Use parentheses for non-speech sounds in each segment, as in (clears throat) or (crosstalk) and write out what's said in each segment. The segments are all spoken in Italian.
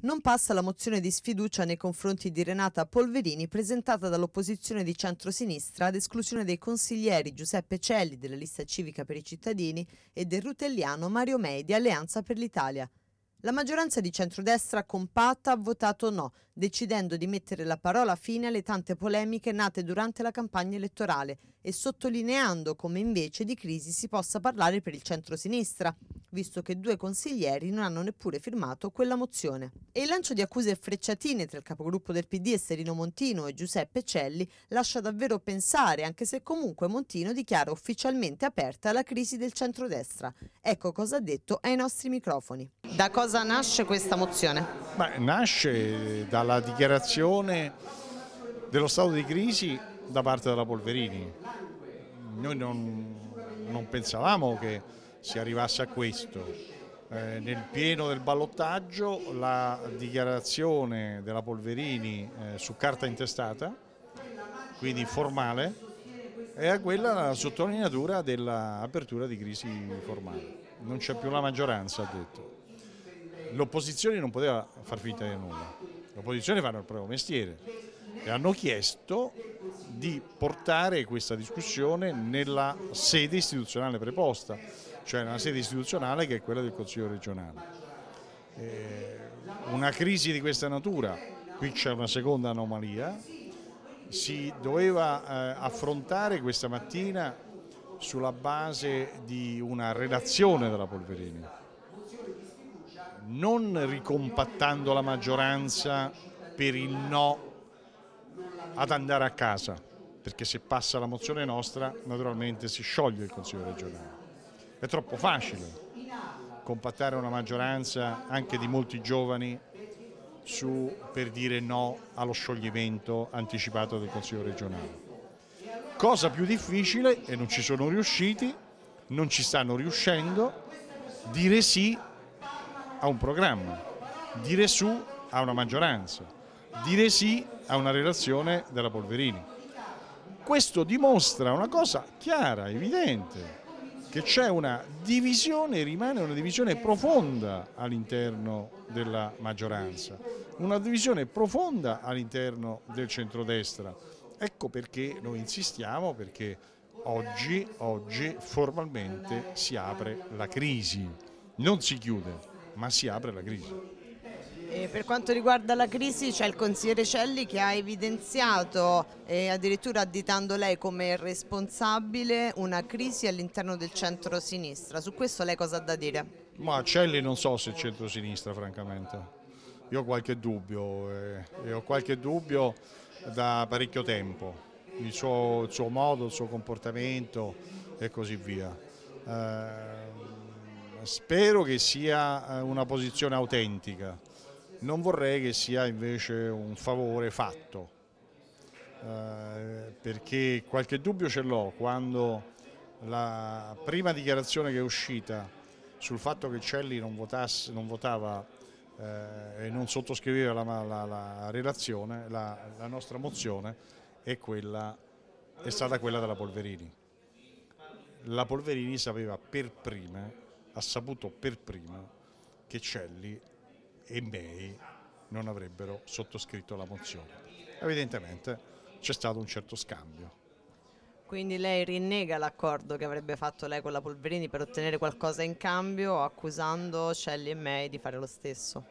Non passa la mozione di sfiducia nei confronti di Renata Polverini presentata dall'opposizione di centrosinistra ad esclusione dei consiglieri Giuseppe Celli della lista civica per i cittadini e del rutelliano Mario Mei di Alleanza per l'Italia. La maggioranza di centrodestra compatta ha votato no, decidendo di mettere la parola fine alle tante polemiche nate durante la campagna elettorale e sottolineando come invece di crisi si possa parlare per il centro-sinistra, visto che due consiglieri non hanno neppure firmato quella mozione. E il lancio di accuse e frecciatine tra il capogruppo del PD Serino Montino e Giuseppe Celli lascia davvero pensare, anche se comunque Montino dichiara ufficialmente aperta la crisi del centrodestra. Ecco cosa ha detto ai nostri microfoni. Da cosa nasce questa mozione? Beh, nasce dalla dichiarazione dello stato di crisi da parte della Polverini noi non, non pensavamo che si arrivasse a questo. Eh, nel pieno del ballottaggio la dichiarazione della Polverini eh, su carta intestata, quindi formale, è a quella la sottolineatura dell'apertura di crisi formale. Non c'è più la maggioranza, ha detto. L'opposizione non poteva far finta di nulla, l'opposizione fa il proprio mestiere e hanno chiesto di portare questa discussione nella sede istituzionale preposta, cioè nella sede istituzionale che è quella del Consiglio regionale. Eh, una crisi di questa natura, qui c'è una seconda anomalia, si doveva eh, affrontare questa mattina sulla base di una relazione della Polverini, non ricompattando la maggioranza per il no ad andare a casa, perché se passa la mozione nostra naturalmente si scioglie il Consiglio regionale. È troppo facile compattare una maggioranza anche di molti giovani su, per dire no allo scioglimento anticipato del Consiglio regionale. Cosa più difficile, e non ci sono riusciti, non ci stanno riuscendo, dire sì a un programma, dire su a una maggioranza, dire sì a una relazione della Polverini. Questo dimostra una cosa chiara, evidente, che c'è una divisione, rimane una divisione profonda all'interno della maggioranza, una divisione profonda all'interno del centrodestra. Ecco perché noi insistiamo, perché oggi, oggi formalmente si apre la crisi, non si chiude, ma si apre la crisi per quanto riguarda la crisi c'è il consigliere Celli che ha evidenziato, e addirittura additando lei come responsabile, una crisi all'interno del centro-sinistra. Su questo lei cosa ha da dire? Ma Celli non so se è centro-sinistra francamente. Io ho qualche dubbio eh, e ho qualche dubbio da parecchio tempo. Il suo, il suo modo, il suo comportamento e così via. Eh, spero che sia eh, una posizione autentica non vorrei che sia invece un favore fatto eh, perché qualche dubbio ce l'ho quando la prima dichiarazione che è uscita sul fatto che Celli non, votasse, non votava eh, e non sottoscriveva la, la, la relazione, la, la, nostra mozione è, quella, è stata quella della Polverini. La Polverini sapeva per prima, ha saputo per prima che Celli e May non avrebbero sottoscritto la mozione. Evidentemente c'è stato un certo scambio. Quindi lei rinnega l'accordo che avrebbe fatto lei con la Polverini per ottenere qualcosa in cambio, accusando Shelley e May di fare lo stesso?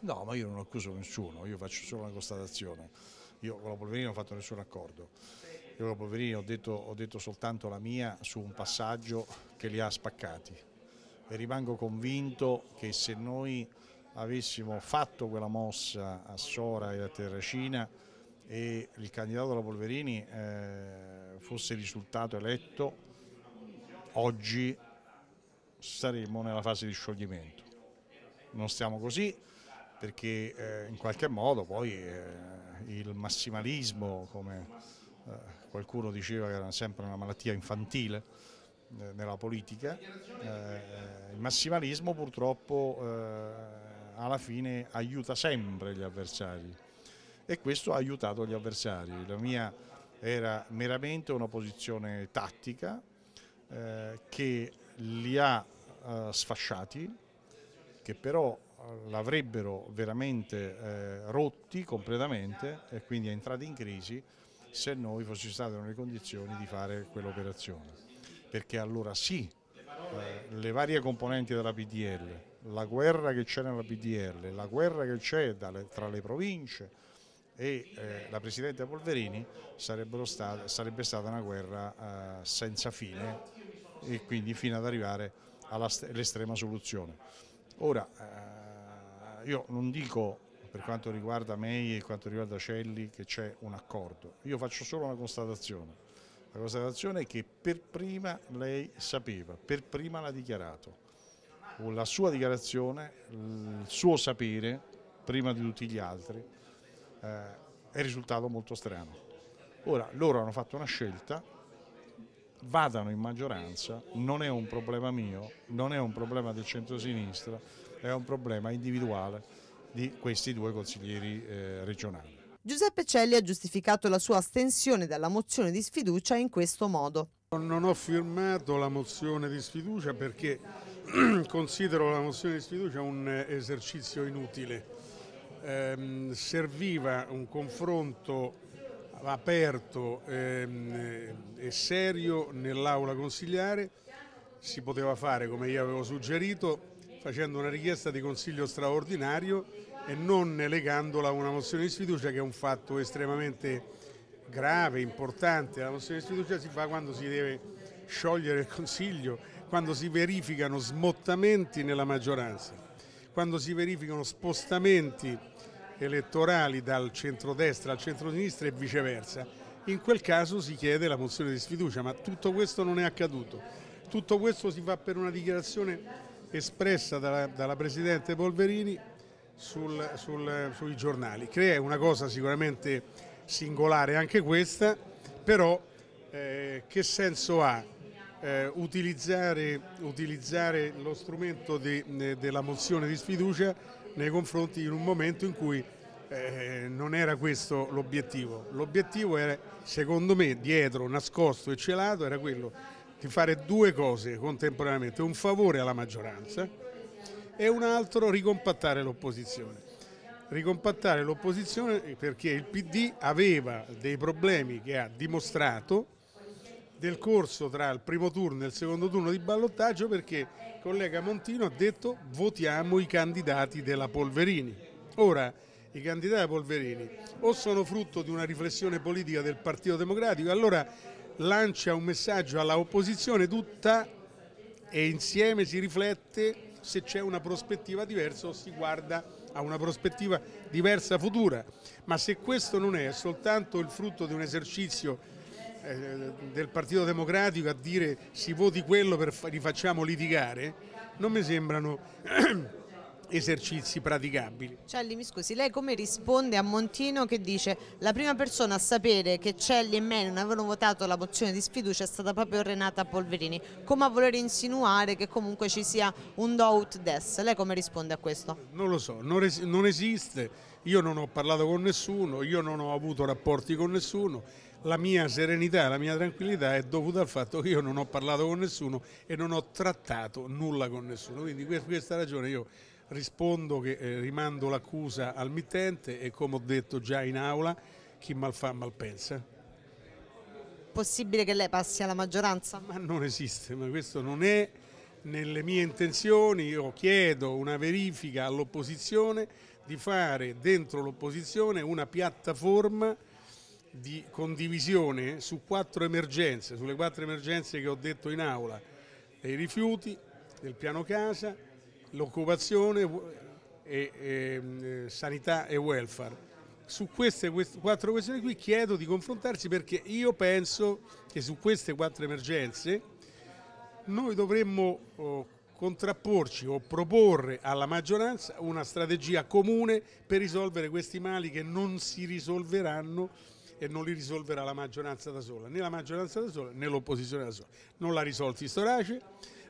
No, ma io non accuso nessuno, io faccio solo una constatazione. Io con la Polverini non ho fatto nessun accordo. Io con la Polverini ho detto, ho detto soltanto la mia su un passaggio che li ha spaccati. E rimango convinto che se noi avessimo fatto quella mossa a Sora e a Terracina e il candidato alla Polverini eh, fosse risultato eletto, oggi saremmo nella fase di scioglimento. Non stiamo così perché eh, in qualche modo poi eh, il massimalismo, come eh, qualcuno diceva che era sempre una malattia infantile, eh, nella politica, eh, il massimalismo purtroppo alla fine aiuta sempre gli avversari e questo ha aiutato gli avversari. La mia era meramente una posizione tattica eh, che li ha eh, sfasciati, che però eh, l'avrebbero veramente eh, rotti completamente e quindi è entrata in crisi se noi fossimo stati nelle condizioni di fare quell'operazione. Perché allora sì, eh, le varie componenti della PDL, la guerra che c'è nella PDL, la guerra che c'è tra le province e eh, la Presidente Polverini state, sarebbe stata una guerra eh, senza fine e quindi fino ad arrivare all'estrema soluzione. Ora, eh, io non dico per quanto riguarda May e quanto riguarda Celli che c'è un accordo, io faccio solo una constatazione. La constatazione è che per prima lei sapeva, per prima l'ha dichiarato la sua dichiarazione, il suo sapere prima di tutti gli altri eh, è risultato molto strano. Ora loro hanno fatto una scelta, vadano in maggioranza, non è un problema mio, non è un problema del centrosinistra, è un problema individuale di questi due consiglieri eh, regionali. Giuseppe Celli ha giustificato la sua astensione dalla mozione di sfiducia in questo modo. Non ho firmato la mozione di sfiducia perché (clears throat) considero la mozione di sfiducia un esercizio inutile. Ehm, serviva un confronto aperto ehm, e serio nell'aula consigliare, si poteva fare come io avevo suggerito facendo una richiesta di consiglio straordinario e non legandola a una mozione di sfiducia che è un fatto estremamente grave, importante. La mozione di sfiducia si fa quando si deve sciogliere il consiglio quando si verificano smottamenti nella maggioranza, quando si verificano spostamenti elettorali dal centrodestra al centrosinistra e viceversa, in quel caso si chiede la mozione di sfiducia, ma tutto questo non è accaduto. Tutto questo si fa per una dichiarazione espressa dalla, dalla Presidente Polverini sul, sul, sui giornali, che è una cosa sicuramente singolare anche questa, però eh, che senso ha eh, utilizzare, utilizzare, lo strumento de, eh, de, della mozione di sfiducia nei confronti in un momento in cui eh, non era questo l'obiettivo. L'obiettivo era, secondo me, dietro, nascosto e celato, era quello di fare due cose contemporaneamente, un favore alla maggioranza e un altro ricompattare l'opposizione. Ricompattare l'opposizione perché il PD aveva dei problemi che ha dimostrato del corso tra il primo turno e il secondo turno di ballottaggio perché il collega Montino ha detto votiamo i candidati della Polverini. Ora, i candidati della Polverini o sono frutto di una riflessione politica del Partito Democratico, allora lancia un messaggio alla opposizione tutta e insieme si riflette se c'è una prospettiva diversa o si guarda a una prospettiva diversa futura. Ma se questo non è soltanto il frutto di un esercizio eh, del Partito Democratico a dire si voti quello per li facciamo litigare, non mi sembrano (clears throat) esercizi praticabili. Celli, mi scusi, lei come risponde a Montino che dice la prima persona a sapere che Celli e me non avevano votato la mozione di sfiducia è stata proprio Renata Polverini, come a voler insinuare che comunque ci sia un do ut des, lei come risponde a questo? Non lo so, non, es non esiste, io non ho parlato con nessuno, io non ho avuto rapporti con nessuno, la mia serenità, la mia tranquillità è dovuta al fatto che io non ho parlato con nessuno e non ho trattato nulla con nessuno. Quindi per questa ragione io rispondo che eh, rimando l'accusa al mittente e come ho detto già in aula, chi mal fa mal pensa. Possibile che lei passi alla maggioranza? Ma non esiste, ma questo non è nelle mie intenzioni, io chiedo una verifica all'opposizione di fare dentro l'opposizione una piattaforma di condivisione su quattro emergenze, sulle quattro emergenze che ho detto in aula, dei rifiuti, del piano casa, l'occupazione, e, e, ehm, sanità e welfare. Su queste, queste quattro questioni qui chiedo di confrontarsi perché io penso che su queste quattro emergenze noi dovremmo oh, contrapporci o proporre alla maggioranza una strategia comune per risolvere questi mali che non si risolveranno e non li risolverà la maggioranza da sola, né la maggioranza da sola né l'opposizione da sola. Non l'ha risolti Storace,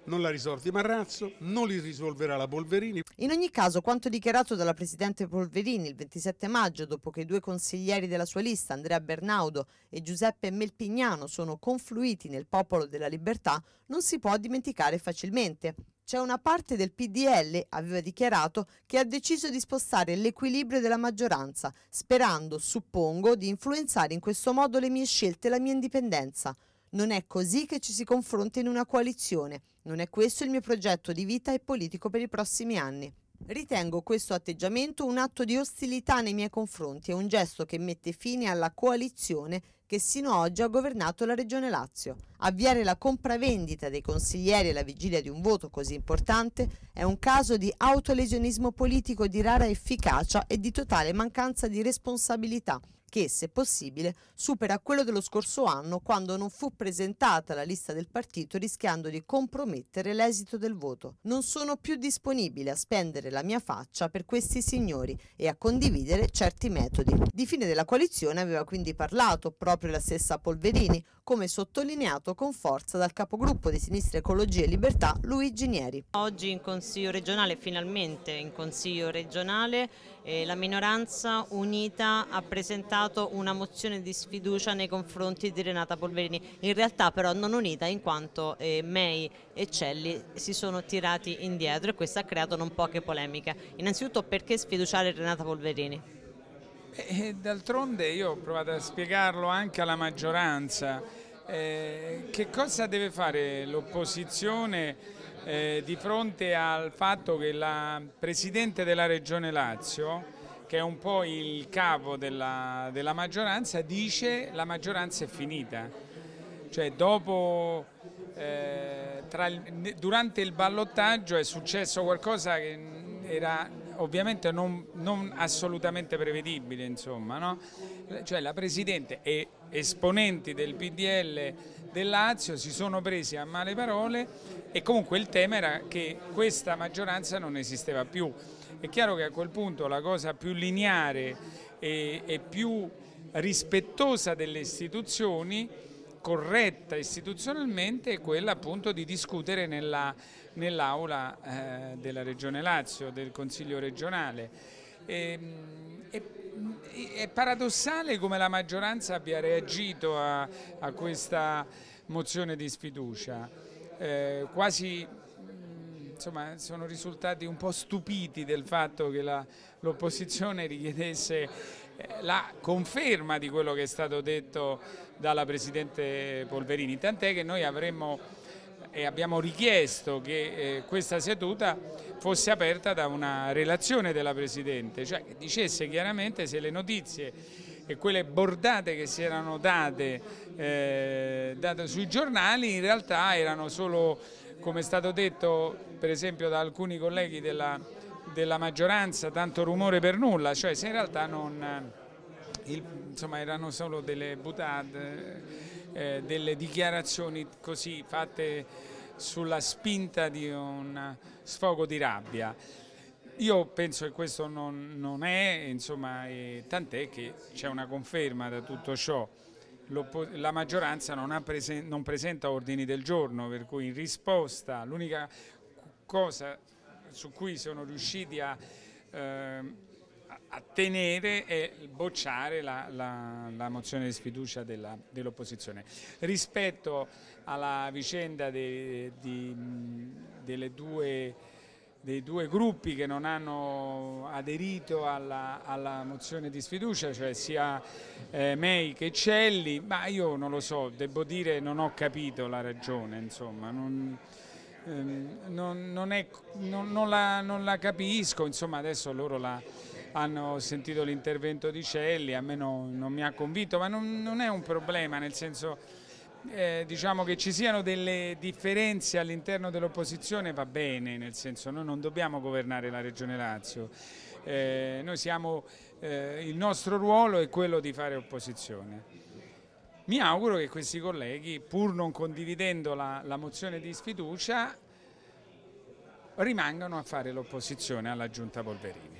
non l'ha risolti Marrazzo, non li risolverà la Polverini. In ogni caso, quanto dichiarato dalla Presidente Polverini il 27 maggio, dopo che i due consiglieri della sua lista, Andrea Bernaudo e Giuseppe Melpignano, sono confluiti nel Popolo della Libertà, non si può dimenticare facilmente c'è una parte del PDL, aveva dichiarato, che ha deciso di spostare l'equilibrio della maggioranza, sperando, suppongo, di influenzare in questo modo le mie scelte e la mia indipendenza. Non è così che ci si confronta in una coalizione. Non è questo il mio progetto di vita e politico per i prossimi anni. Ritengo questo atteggiamento un atto di ostilità nei miei confronti e un gesto che mette fine alla coalizione che sino ad oggi ha governato la Regione Lazio. Avviare la compravendita dei consiglieri alla vigilia di un voto così importante è un caso di autolesionismo politico di rara efficacia e di totale mancanza di responsabilità che, se possibile, supera quello dello scorso anno quando non fu presentata la lista del partito rischiando di compromettere l'esito del voto. Non sono più disponibile a spendere la mia faccia per questi signori e a condividere certi metodi. Di fine della coalizione aveva quindi parlato proprio la stessa Polverini, come sottolineato con forza dal capogruppo di Sinistra Ecologia e Libertà Luigi Nieri. Oggi in Consiglio regionale, finalmente in Consiglio regionale, eh, la minoranza unita ha presentato presentato una mozione di sfiducia nei confronti di Renata Polverini, in realtà però non unita in quanto eh, May e Celli si sono tirati indietro e questo ha creato non poche polemiche. Innanzitutto perché sfiduciare Renata Polverini? Eh, eh, d'altronde io ho provato a spiegarlo anche alla maggioranza, eh, che cosa deve fare l'opposizione eh, di fronte al fatto che la Presidente della Regione Lazio che è un po' il capo della, della maggioranza, dice che la maggioranza è finita. Cioè dopo, eh, il, durante il ballottaggio è successo qualcosa che era ovviamente non, non assolutamente prevedibile, insomma, no? cioè la Presidente e esponenti del PDL del Lazio si sono presi a male parole e comunque il tema era che questa maggioranza non esisteva più. È chiaro che a quel punto la cosa più lineare e, e più rispettosa delle istituzioni corretta istituzionalmente è quella appunto di discutere nell'aula eh, della Regione Lazio, del Consiglio regionale. E, ehm, è, è, paradossale come la maggioranza abbia reagito a, a questa mozione di sfiducia, eh, quasi insomma, sono risultati un po' stupiti del fatto che l'opposizione richiedesse eh, la conferma di quello che è stato detto dalla Presidente Polverini, tant'è che noi avremmo e abbiamo richiesto che eh, questa seduta fosse aperta da una relazione della Presidente, cioè che dicesse chiaramente se le notizie e quelle bordate che si erano date, eh, date sui giornali in realtà erano solo come è stato detto per esempio da alcuni colleghi della, della maggioranza, tanto rumore per nulla, cioè se in realtà non, eh, il, insomma, erano solo delle butade, eh, delle dichiarazioni così fatte sulla spinta di un sfogo di rabbia. Io penso che questo non, non è, tant'è che c'è una conferma da tutto ciò la maggioranza non, presen non presenta ordini del giorno, per cui in risposta l'unica cosa su cui sono riusciti a, eh, a tenere è bocciare la, la, la mozione di sfiducia dell'opposizione. Dell Rispetto alla vicenda de, de, delle due dei due gruppi che non hanno aderito alla, alla mozione di sfiducia, cioè sia eh, May che Celli, ma io non lo so, devo dire non ho capito la ragione, insomma, non, ehm, non, non, è, la, non, la, capisco, insomma adesso loro la, hanno sentito l'intervento di Celli, a me non mi ha convinto, ma non è un problema, nel senso eh, diciamo che ci siano delle differenze all'interno dell'opposizione va bene, nel senso noi non dobbiamo governare la Regione Lazio, eh, noi siamo, eh, il nostro ruolo è quello di fare opposizione. Mi auguro che questi colleghi, pur non condividendo la, la mozione di sfiducia, rimangano a fare l'opposizione alla Giunta Polverini.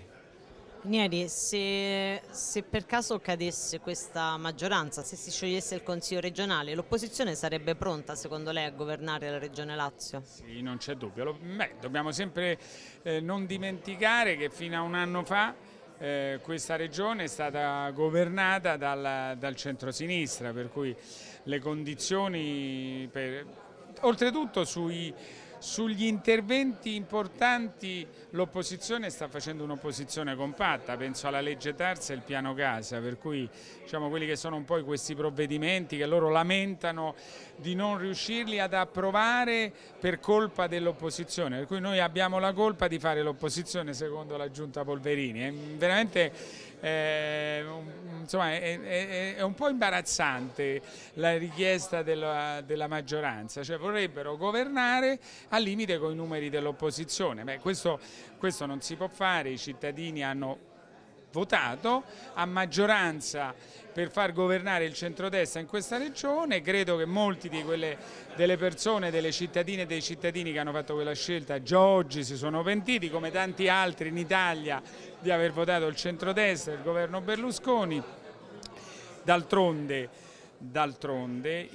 Nieri, se, se, per caso cadesse questa maggioranza, se si sciogliesse il Consiglio regionale, l'opposizione sarebbe pronta secondo lei a governare la Regione Lazio? Sì, non c'è dubbio. Beh, dobbiamo sempre eh, non dimenticare che fino a un anno fa eh, questa regione è stata governata dal, dal centrosinistra, per cui le condizioni, per... oltretutto sui sugli interventi importanti l'opposizione sta facendo un'opposizione compatta, penso alla legge Tarsa e al piano casa, per cui diciamo, quelli che sono un po' questi provvedimenti che loro lamentano di non riuscirli ad approvare per colpa dell'opposizione, per cui noi abbiamo la colpa di fare l'opposizione secondo la giunta Polverini, è veramente eh, insomma, è, è, è, un po' imbarazzante la richiesta della, della, maggioranza, cioè vorrebbero governare al limite con i numeri dell'opposizione. questo, questo non si può fare, i cittadini hanno votato a maggioranza per far governare il centrodestra in questa regione, credo che molti di quelle, delle persone, delle cittadine e dei cittadini che hanno fatto quella scelta già oggi si sono pentiti, come tanti altri in Italia, di aver votato il centrodestra, il governo Berlusconi, d'altronde D'altronde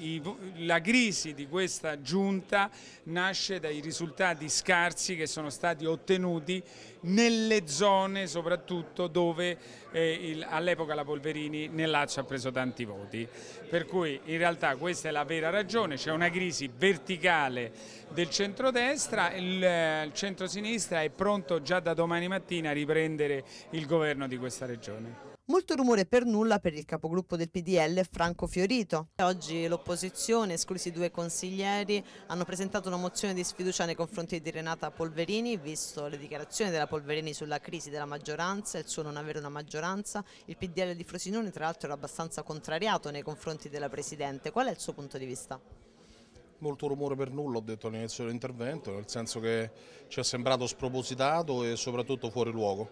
la crisi di questa giunta nasce dai risultati scarsi che sono stati ottenuti nelle zone soprattutto dove eh, all'epoca la Polverini nel Lazio ha preso tanti voti. Per cui in realtà questa è la vera ragione, c'è una crisi verticale del centrodestra, il, eh, il centrosinistra è pronto già da domani mattina a riprendere il governo di questa regione. Molto rumore per nulla per il capogruppo del PDL Franco Fiorito. Oggi l'opposizione, esclusi due consiglieri, hanno presentato una mozione di sfiducia nei confronti di Renata Polverini, visto le dichiarazioni della Polverini sulla crisi della maggioranza e il suo non avere una maggioranza. Il PDL di Frosinone tra l'altro era abbastanza contrariato nei confronti della Presidente. Qual è il suo punto di vista? molto rumore per nulla, ho detto all'inizio dell'intervento, nel senso che ci è sembrato spropositato e soprattutto fuori luogo.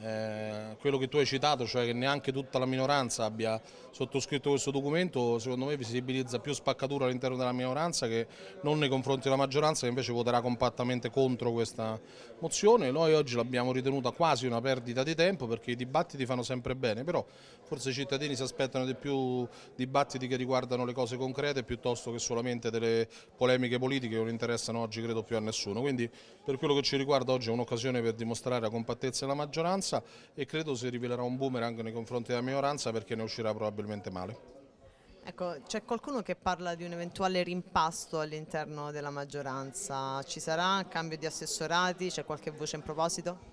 Eh, quello che tu hai citato, cioè che neanche tutta la minoranza abbia sottoscritto questo documento, secondo me visibilizza più spaccatura all'interno della minoranza che non nei confronti della maggioranza che invece voterà compattamente contro questa mozione. Noi oggi l'abbiamo ritenuta quasi una perdita di tempo perché i dibattiti fanno sempre bene, però forse i cittadini si aspettano di più dibattiti che riguardano le cose concrete piuttosto che solamente delle polemiche politiche che non interessano oggi credo più a nessuno. Quindi per quello che ci riguarda oggi è un'occasione per dimostrare la compattezza della maggioranza maggioranza e credo si rivelerà un boomerang nei confronti della minoranza perché ne uscirà probabilmente male. Ecco, c'è qualcuno che parla di un eventuale rimpasto all'interno della maggioranza, ci sarà un cambio di assessorati, c'è qualche voce in proposito?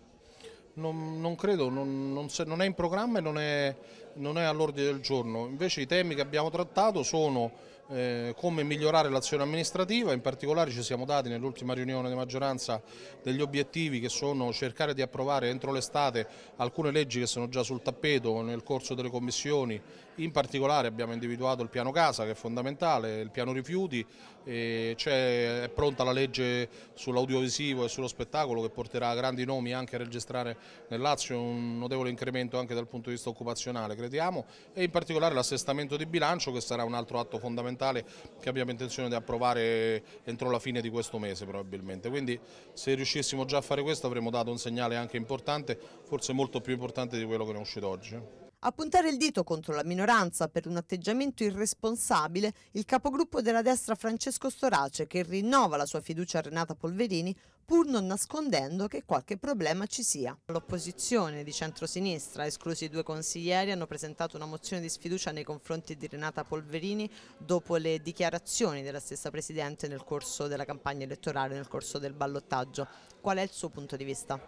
Non, non, credo, non, non, se, non, è in programma e non è, è all'ordine del giorno. Invece i temi che abbiamo trattato sono eh, come migliorare l'azione amministrativa, in particolare ci siamo dati nell'ultima riunione di maggioranza degli obiettivi che sono cercare di approvare entro l'estate alcune leggi che sono già sul tappeto nel corso delle commissioni in particolare abbiamo individuato il piano casa che è fondamentale, il piano rifiuti, è pronta la legge sull'audiovisivo e sullo spettacolo che porterà grandi nomi anche a registrare nel Lazio un notevole incremento anche dal punto di vista occupazionale crediamo e in particolare l'assestamento di bilancio che sarà un altro atto fondamentale che abbiamo intenzione di approvare entro la fine di questo mese probabilmente. Quindi se riuscissimo già a fare questo avremmo dato un segnale anche importante, forse molto più importante di quello che ne è uscito oggi. A puntare il dito contro la minoranza per un atteggiamento irresponsabile, il capogruppo della destra Francesco Storace, che rinnova la sua fiducia a Renata Polverini, pur non nascondendo che qualche problema ci sia. L'opposizione di centrosinistra, esclusi i due consiglieri, hanno presentato una mozione di sfiducia nei confronti di Renata Polverini dopo le dichiarazioni della stessa Presidente nel corso della campagna elettorale, nel corso del ballottaggio. Qual è il suo punto di vista?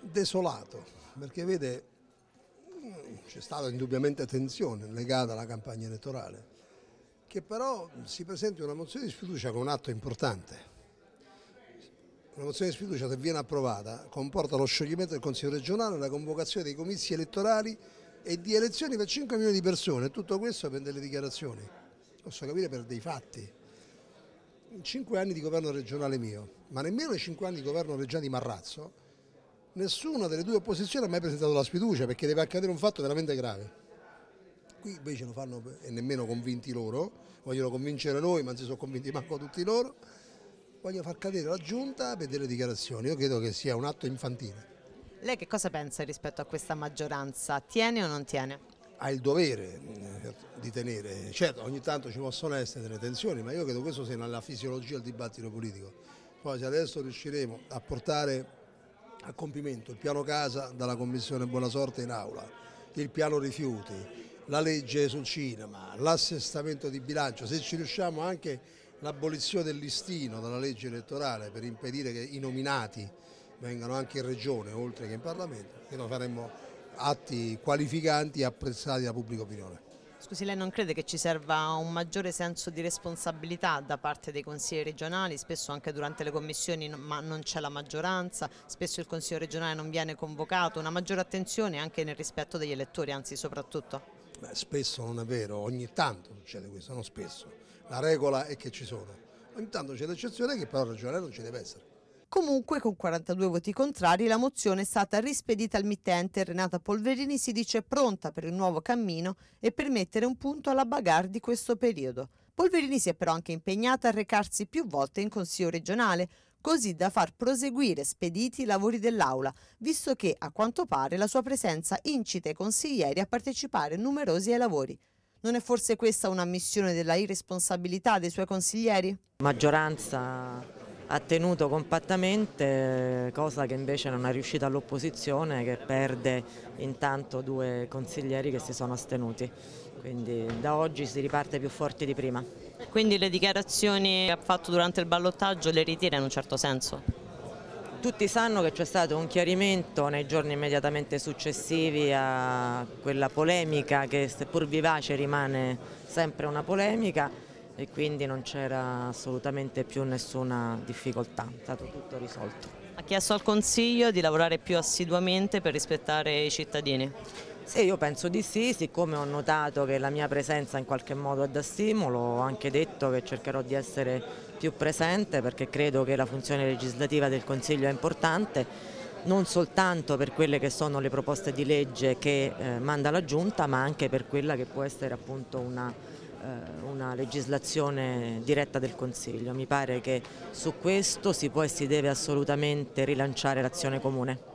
Desolato, perché vede c'è stata indubbiamente tensione legata alla campagna elettorale, che però si presenti una mozione di sfiducia con un atto importante. Una mozione di sfiducia se viene approvata comporta lo scioglimento del Consiglio regionale, la convocazione dei comizi elettorali e di elezioni per 5 milioni di persone, tutto questo per delle dichiarazioni, posso capire per dei fatti. 5 anni di governo regionale mio, ma nemmeno i 5 anni di governo regionale di Marrazzo, nessuna delle due opposizioni ha mai presentato la sfiducia perché deve accadere un fatto veramente grave. Qui invece lo fanno e nemmeno convinti loro, vogliono convincere noi, ma non si sono convinti manco tutti loro, vogliono far cadere la giunta per delle dichiarazioni. Io credo che sia un atto infantile. Lei che cosa pensa rispetto a questa maggioranza? Tiene o non tiene? Ha il dovere eh, di tenere, certo ogni tanto ci possono essere delle tensioni, ma io credo che questo sia nella fisiologia del dibattito politico. Poi se adesso riusciremo a portare a compimento il piano casa dalla Commissione Buona Sorte in aula, il piano rifiuti, la legge sul cinema, l'assestamento di bilancio, se ci riusciamo anche l'abolizione del listino dalla legge elettorale per impedire che i nominati vengano anche in regione oltre che in Parlamento, che noi faremmo atti qualificanti e apprezzati da pubblica opinione. Scusi, lei non crede che ci serva un maggiore senso di responsabilità da parte dei consigli regionali? Spesso anche durante le commissioni ma non c'è la maggioranza, spesso il consiglio regionale non viene convocato, una maggiore attenzione anche nel rispetto degli elettori, anzi soprattutto? Beh, spesso non è vero, ogni tanto succede questo, non spesso. La regola è che ci sono. Ogni tanto c'è l'eccezione che però il regionale non ci deve essere. Comunque, con 42 voti contrari, la mozione è stata rispedita al mittente. Renata Polverini si dice pronta per il nuovo cammino e per mettere un punto alla bagarre di questo periodo. Polverini si è però anche impegnata a recarsi più volte in Consiglio regionale, così da far proseguire spediti i lavori dell'Aula, visto che, a quanto pare, la sua presenza incita i consiglieri a partecipare numerosi ai lavori. Non è forse questa una missione della irresponsabilità dei suoi consiglieri? Maggioranza ha tenuto compattamente, cosa che invece non è riuscita all'opposizione che perde intanto due consiglieri che si sono astenuti. Quindi da oggi si riparte più forti di prima. Quindi le dichiarazioni che ha fatto durante il ballottaggio le ritira in un certo senso? Tutti sanno che c'è stato un chiarimento nei giorni immediatamente successivi a quella polemica che seppur vivace rimane sempre una polemica e quindi non c'era assolutamente più nessuna difficoltà, è stato tutto risolto. Ha chiesto al Consiglio di lavorare più assiduamente per rispettare i cittadini? Sì, io penso di sì, siccome ho notato che la mia presenza in qualche modo è da stimolo, ho anche detto che cercherò di essere più presente perché credo che la funzione legislativa del Consiglio è importante non soltanto per quelle che sono le proposte di legge che eh, manda la Giunta ma anche per quella che può essere appunto una eh, una legislazione diretta del Consiglio. Mi pare che su questo si può e si deve assolutamente rilanciare l'azione comune.